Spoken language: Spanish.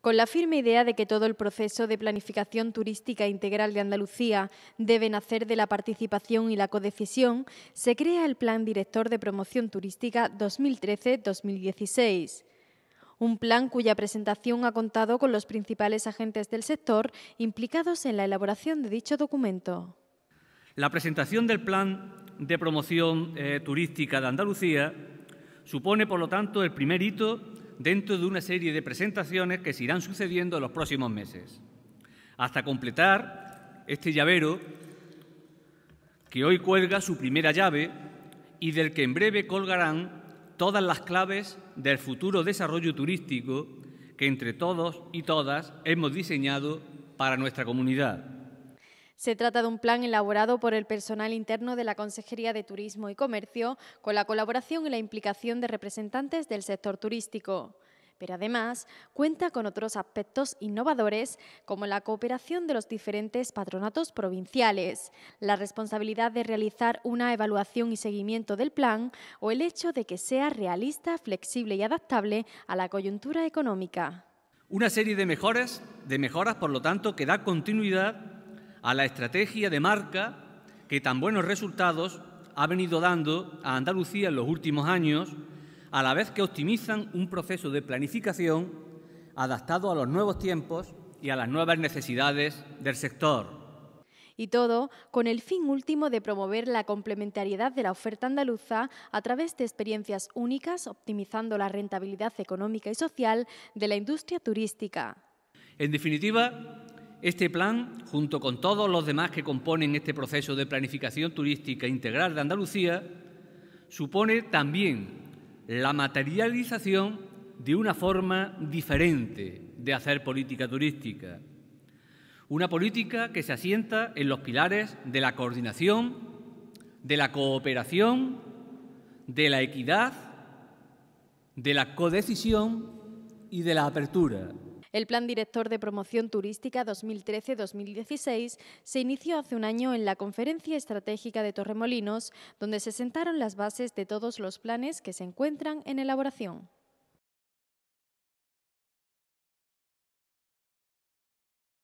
Con la firme idea de que todo el proceso de planificación turística integral de Andalucía debe nacer de la participación y la codecisión, se crea el Plan Director de Promoción Turística 2013-2016 un plan cuya presentación ha contado con los principales agentes del sector implicados en la elaboración de dicho documento. La presentación del Plan de Promoción eh, Turística de Andalucía supone, por lo tanto, el primer hito dentro de una serie de presentaciones que se irán sucediendo en los próximos meses, hasta completar este llavero que hoy cuelga su primera llave y del que en breve colgarán todas las claves del futuro desarrollo turístico que entre todos y todas hemos diseñado para nuestra comunidad. Se trata de un plan elaborado por el personal interno de la Consejería de Turismo y Comercio con la colaboración y la implicación de representantes del sector turístico pero además cuenta con otros aspectos innovadores como la cooperación de los diferentes patronatos provinciales, la responsabilidad de realizar una evaluación y seguimiento del plan o el hecho de que sea realista, flexible y adaptable a la coyuntura económica. Una serie de mejoras, de mejoras por lo tanto, que da continuidad a la estrategia de marca que tan buenos resultados ha venido dando a Andalucía en los últimos años, a la vez que optimizan un proceso de planificación adaptado a los nuevos tiempos y a las nuevas necesidades del sector. Y todo con el fin último de promover la complementariedad de la oferta andaluza a través de experiencias únicas, optimizando la rentabilidad económica y social de la industria turística. En definitiva, este plan, junto con todos los demás que componen este proceso de planificación turística integral de Andalucía, supone también la materialización de una forma diferente de hacer política turística. Una política que se asienta en los pilares de la coordinación, de la cooperación, de la equidad, de la codecisión y de la apertura. El Plan Director de Promoción Turística 2013-2016 se inició hace un año en la Conferencia Estratégica de Torremolinos, donde se sentaron las bases de todos los planes que se encuentran en elaboración.